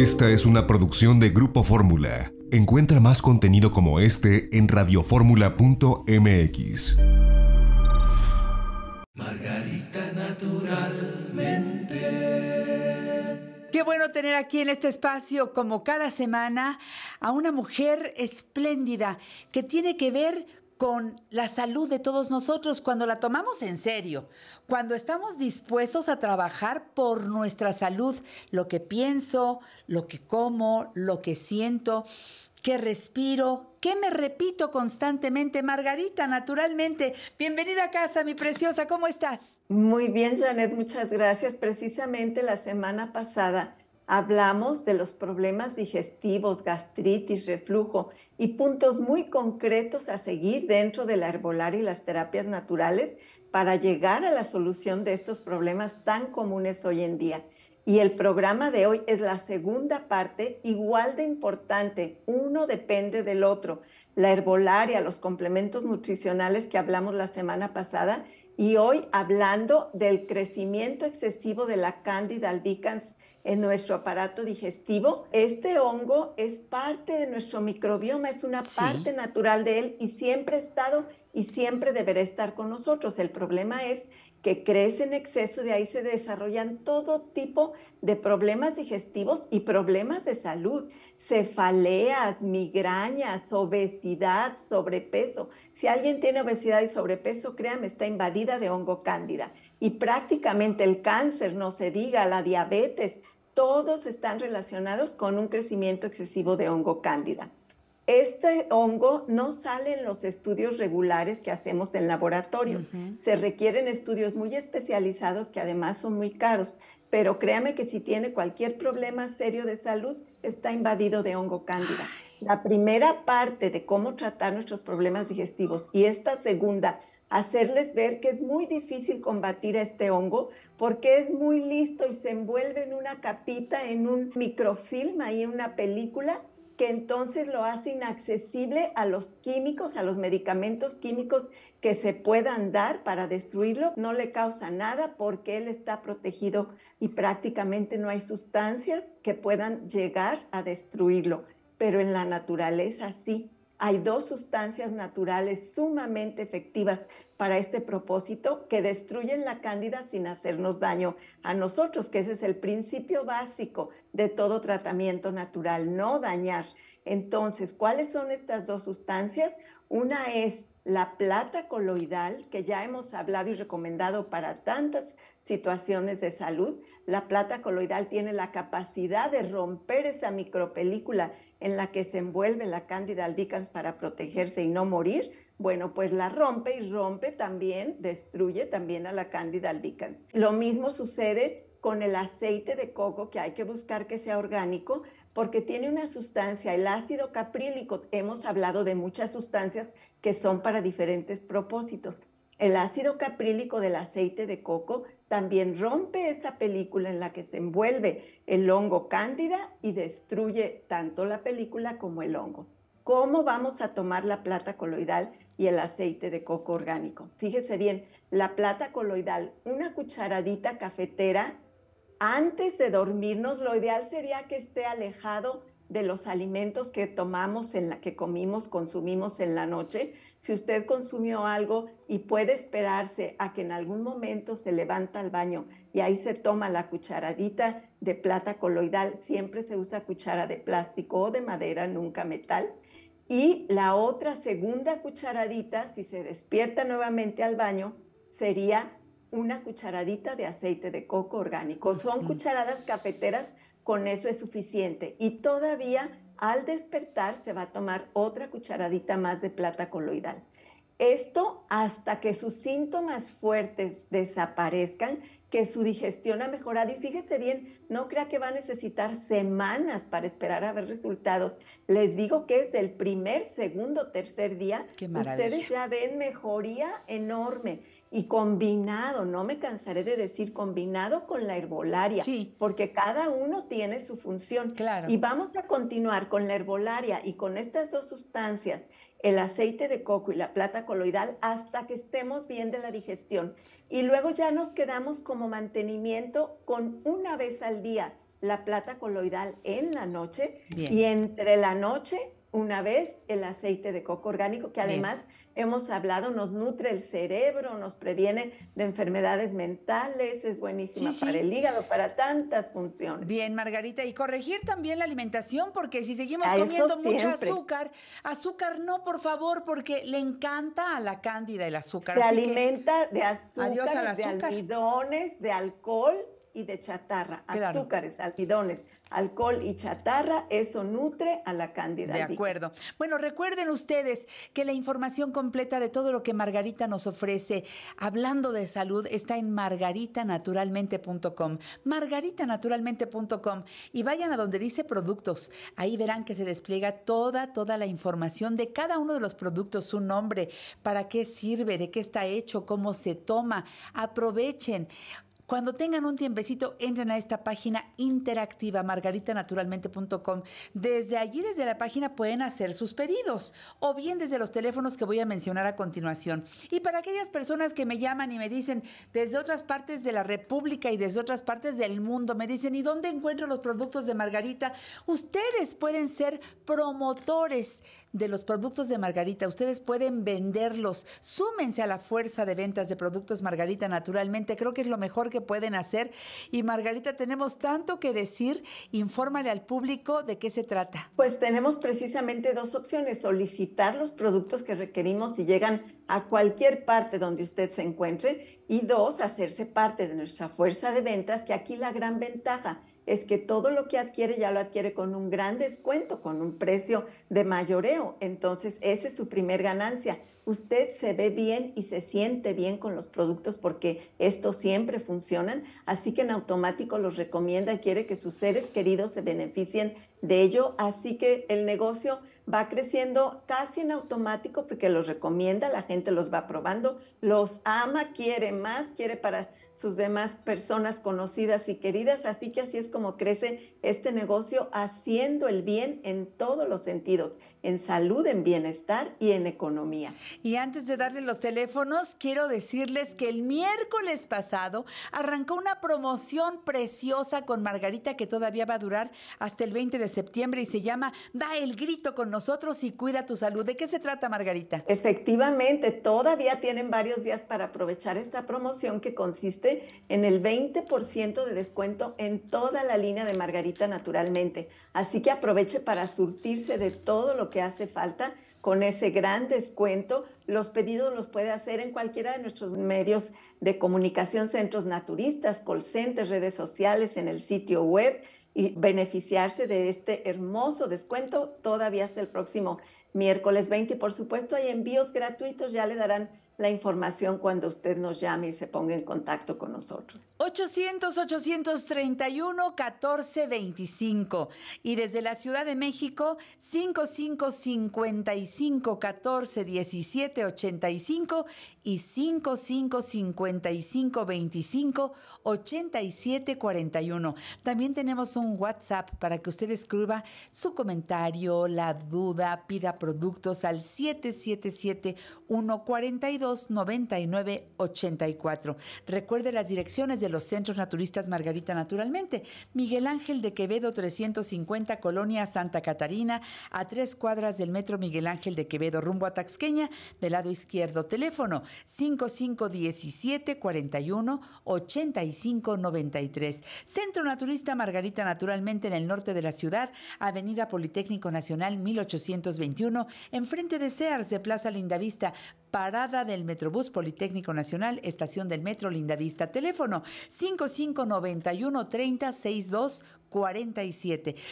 Esta es una producción de Grupo Fórmula. Encuentra más contenido como este en radioformula.mx. Margarita naturalmente. Qué bueno tener aquí en este espacio, como cada semana, a una mujer espléndida que tiene que ver con la salud de todos nosotros cuando la tomamos en serio, cuando estamos dispuestos a trabajar por nuestra salud, lo que pienso, lo que como, lo que siento, qué respiro, qué me repito constantemente. Margarita, naturalmente, bienvenida a casa, mi preciosa, ¿cómo estás? Muy bien, Janet, muchas gracias. Precisamente la semana pasada Hablamos de los problemas digestivos, gastritis, reflujo y puntos muy concretos a seguir dentro de la herbolaria y las terapias naturales para llegar a la solución de estos problemas tan comunes hoy en día. Y el programa de hoy es la segunda parte, igual de importante. Uno depende del otro. La herbolaria, los complementos nutricionales que hablamos la semana pasada y hoy hablando del crecimiento excesivo de la Candida albicans en nuestro aparato digestivo. Este hongo es parte de nuestro microbioma, es una parte natural de él y siempre ha estado y siempre deberá estar con nosotros. El problema es que crece en exceso, de ahí se desarrollan todo tipo de problemas digestivos y problemas de salud, cefaleas, migrañas, obesidad, sobrepeso. Si alguien tiene obesidad y sobrepeso, créame, está invadida de hongo cándida. Y prácticamente el cáncer, no se diga, la diabetes, todos están relacionados con un crecimiento excesivo de hongo cándida. Este hongo no sale en los estudios regulares que hacemos en laboratorio. Se requieren estudios muy especializados que además son muy caros. Pero créame que si tiene cualquier problema serio de salud, está invadido de hongo cándida. La primera parte de cómo tratar nuestros problemas digestivos y esta segunda, hacerles ver que es muy difícil combatir a este hongo porque es muy listo y se envuelve en una capita, en un microfilm, ahí en una película que entonces lo hace inaccesible a los químicos, a los medicamentos químicos que se puedan dar para destruirlo. No le causa nada porque él está protegido y prácticamente no hay sustancias que puedan llegar a destruirlo. Pero en la naturaleza sí. Hay dos sustancias naturales sumamente efectivas para este propósito que destruyen la cándida sin hacernos daño a nosotros, que ese es el principio básico de todo tratamiento natural, no dañar. Entonces, ¿cuáles son estas dos sustancias? Una es la plata coloidal, que ya hemos hablado y recomendado para tantas situaciones de salud. La plata coloidal tiene la capacidad de romper esa micropelícula en la que se envuelve la cándida albicans para protegerse y no morir bueno, pues la rompe y rompe también, destruye también a la cándida albicans. Lo mismo sucede con el aceite de coco, que hay que buscar que sea orgánico, porque tiene una sustancia, el ácido caprílico. Hemos hablado de muchas sustancias que son para diferentes propósitos. El ácido caprílico del aceite de coco también rompe esa película en la que se envuelve el hongo cándida y destruye tanto la película como el hongo. ¿Cómo vamos a tomar la plata coloidal y el aceite de coco orgánico. Fíjese bien, la plata coloidal, una cucharadita cafetera, antes de dormirnos, lo ideal sería que esté alejado de los alimentos que tomamos, en la que comimos, consumimos en la noche. Si usted consumió algo y puede esperarse a que en algún momento se levanta al baño y ahí se toma la cucharadita de plata coloidal, siempre se usa cuchara de plástico o de madera, nunca metal y la otra segunda cucharadita, si se despierta nuevamente al baño, sería una cucharadita de aceite de coco orgánico. Son cucharadas cafeteras, con eso es suficiente. Y todavía al despertar se va a tomar otra cucharadita más de plata coloidal. Esto hasta que sus síntomas fuertes desaparezcan que su digestión ha mejorado. Y fíjese bien, no crea que va a necesitar semanas para esperar a ver resultados. Les digo que es el primer, segundo, tercer día. Qué Ustedes ya ven mejoría enorme. Y combinado, no me cansaré de decir, combinado con la herbolaria, sí. porque cada uno tiene su función. Claro. Y vamos a continuar con la herbolaria y con estas dos sustancias el aceite de coco y la plata coloidal hasta que estemos bien de la digestión. Y luego ya nos quedamos como mantenimiento con una vez al día la plata coloidal en la noche y entre la noche una vez el aceite de coco orgánico, que además hemos hablado, nos nutre el cerebro, nos previene de enfermedades mentales, es buenísimo para el hígado, para tantas funciones. Bien, Margarita, y corregir también la alimentación, porque si seguimos comiendo mucho azúcar, azúcar no, por favor, porque le encanta a la cándida el azúcar. Se alimenta de azúcar, azúcar, de almidones, de alcohol y de chatarra, azúcares, almidones, alcohol y chatarra, eso nutre a la cándida. De acuerdo. Bueno, recuerden ustedes que la información completa de todo lo que Margarita nos ofrece, hablando de salud, está en margaritanaturalmente.com. Margaritanaturalmente.com. Y vayan a donde dice productos. Ahí verán que se despliega toda, toda la información de cada uno de los productos, su nombre, para qué sirve, de qué está hecho, cómo se toma. Aprovechen. Cuando tengan un tiempecito, entren a esta página interactiva margaritanaturalmente.com. Desde allí, desde la página, pueden hacer sus pedidos o bien desde los teléfonos que voy a mencionar a continuación. Y para aquellas personas que me llaman y me dicen desde otras partes de la República y desde otras partes del mundo, me dicen, ¿y dónde encuentro los productos de Margarita? Ustedes pueden ser promotores de los productos de Margarita. Ustedes pueden venderlos. Súmense a la fuerza de ventas de productos Margarita naturalmente. Creo que es lo mejor que pueden hacer. Y Margarita, tenemos tanto que decir. Infórmale al público de qué se trata. Pues tenemos precisamente dos opciones. Solicitar los productos que requerimos si llegan a cualquier parte donde usted se encuentre. Y dos, hacerse parte de nuestra fuerza de ventas, que aquí la gran ventaja es que todo lo que adquiere ya lo adquiere con un gran descuento, con un precio de mayoreo. Entonces, esa es su primer ganancia usted se ve bien y se siente bien con los productos porque estos siempre funcionan, así que en automático los recomienda y quiere que sus seres queridos se beneficien de ello, así que el negocio va creciendo casi en automático porque los recomienda, la gente los va probando, los ama, quiere más, quiere para sus demás personas conocidas y queridas, así que así es como crece este negocio haciendo el bien en todos los sentidos, en salud, en bienestar y en economía. Y antes de darle los teléfonos, quiero decirles que el miércoles pasado arrancó una promoción preciosa con Margarita que todavía va a durar hasta el 20 de septiembre y se llama Da el grito con nosotros y cuida tu salud. ¿De qué se trata, Margarita? Efectivamente, todavía tienen varios días para aprovechar esta promoción que consiste en el 20% de descuento en toda la línea de Margarita naturalmente. Así que aproveche para surtirse de todo lo que hace falta con ese gran descuento. Los pedidos los puede hacer en cualquiera de nuestros medios de comunicación, centros naturistas, call redes sociales, en el sitio web y beneficiarse de este hermoso descuento todavía hasta el próximo miércoles 20. por supuesto hay envíos gratuitos, ya le darán la información cuando usted nos llame y se ponga en contacto con nosotros. 800-831-1425 y desde la Ciudad de México 5555 85 y 5555 41. También tenemos un WhatsApp para que usted escriba su comentario, la duda, pida productos al 777-142-9984. Recuerde las direcciones de los centros naturistas Margarita Naturalmente, Miguel Ángel de Quevedo 350, Colonia Santa Catarina, a tres cuadras del Metro Miguel Ángel de Quevedo, rumbo a Taxqueña, del lado izquierdo. Teléfono 5517 41 85 Centro Naturista Margarita Naturalmente en el norte de la ciudad, Avenida Politécnico Nacional 1821 enfrente de Sears de Plaza Lindavista, Parada del Metrobús Politécnico Nacional, Estación del Metro Lindavista. Teléfono 5591 30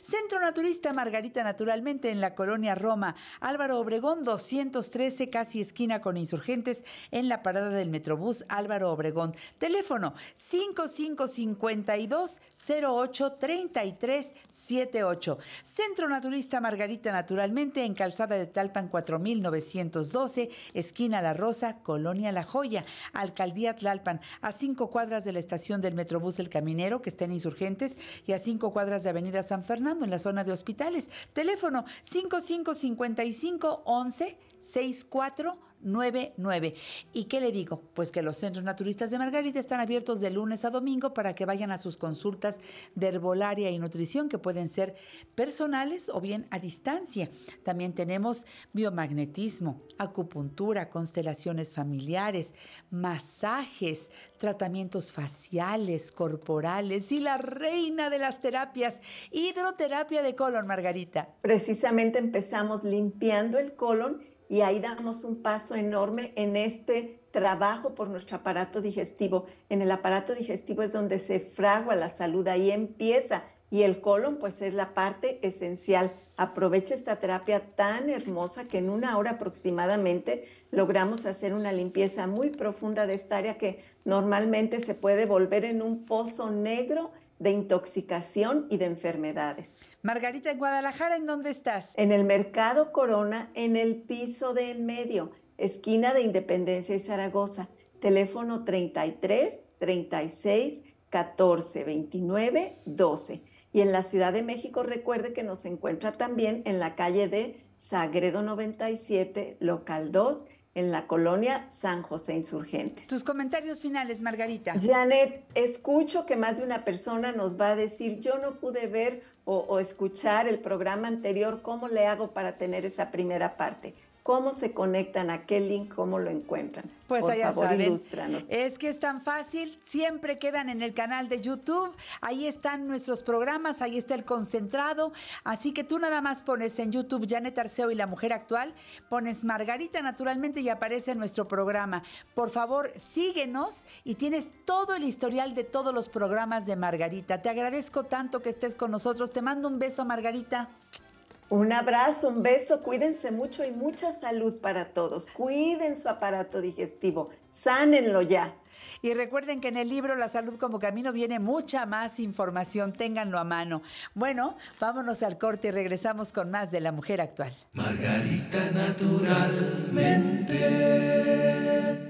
Centro Naturista Margarita Naturalmente en la colonia Roma. Álvaro Obregón 213, casi esquina con insurgentes, en la parada del Metrobús Álvaro Obregón. Teléfono 5552-083378. Centro Naturista Margarita Naturalmente en calzada de Talpan 4912, esquina esquina La Rosa, Colonia La Joya, Alcaldía Tlalpan, a cinco cuadras de la estación del Metrobús El Caminero, que está en Insurgentes, y a cinco cuadras de Avenida San Fernando, en la zona de hospitales. Teléfono 555511. 11 6499. ¿Y qué le digo? Pues que los centros naturistas de Margarita están abiertos de lunes a domingo para que vayan a sus consultas de herbolaria y nutrición que pueden ser personales o bien a distancia. También tenemos biomagnetismo, acupuntura, constelaciones familiares, masajes, tratamientos faciales, corporales y la reina de las terapias, hidroterapia de colon, Margarita. Precisamente empezamos limpiando el colon y ahí damos un paso enorme en este trabajo por nuestro aparato digestivo. En el aparato digestivo es donde se fragua la salud, ahí empieza y el colon pues es la parte esencial. Aprovecha esta terapia tan hermosa que en una hora aproximadamente logramos hacer una limpieza muy profunda de esta área que normalmente se puede volver en un pozo negro de intoxicación y de enfermedades. Margarita, en Guadalajara, ¿en dónde estás? En el Mercado Corona, en el piso de en medio, esquina de Independencia y Zaragoza, teléfono 33 36 14 29 12. Y en la Ciudad de México, recuerde que nos encuentra también en la calle de Sagredo 97, local 2, en la colonia San José Insurgentes. Tus comentarios finales, Margarita. Janet, escucho que más de una persona nos va a decir, yo no pude ver o, escuchar el programa anterior, ¿cómo le hago para tener esa primera parte? ¿Cómo se conectan? ¿A qué link? ¿Cómo lo encuentran? Pues Por allá favor, saben. Es que es tan fácil. Siempre quedan en el canal de YouTube. Ahí están nuestros programas. Ahí está el concentrado. Así que tú nada más pones en YouTube Janet Arceo y la mujer actual. Pones Margarita naturalmente y aparece nuestro programa. Por favor, síguenos y tienes todo el historial de todos los programas de Margarita. Te agradezco tanto que estés con nosotros. Te mando un beso, Margarita. Un abrazo, un beso, cuídense mucho y mucha salud para todos. Cuiden su aparato digestivo, sánenlo ya. Y recuerden que en el libro La salud como camino viene mucha más información, ténganlo a mano. Bueno, vámonos al corte y regresamos con más de la mujer actual. Margarita naturalmente.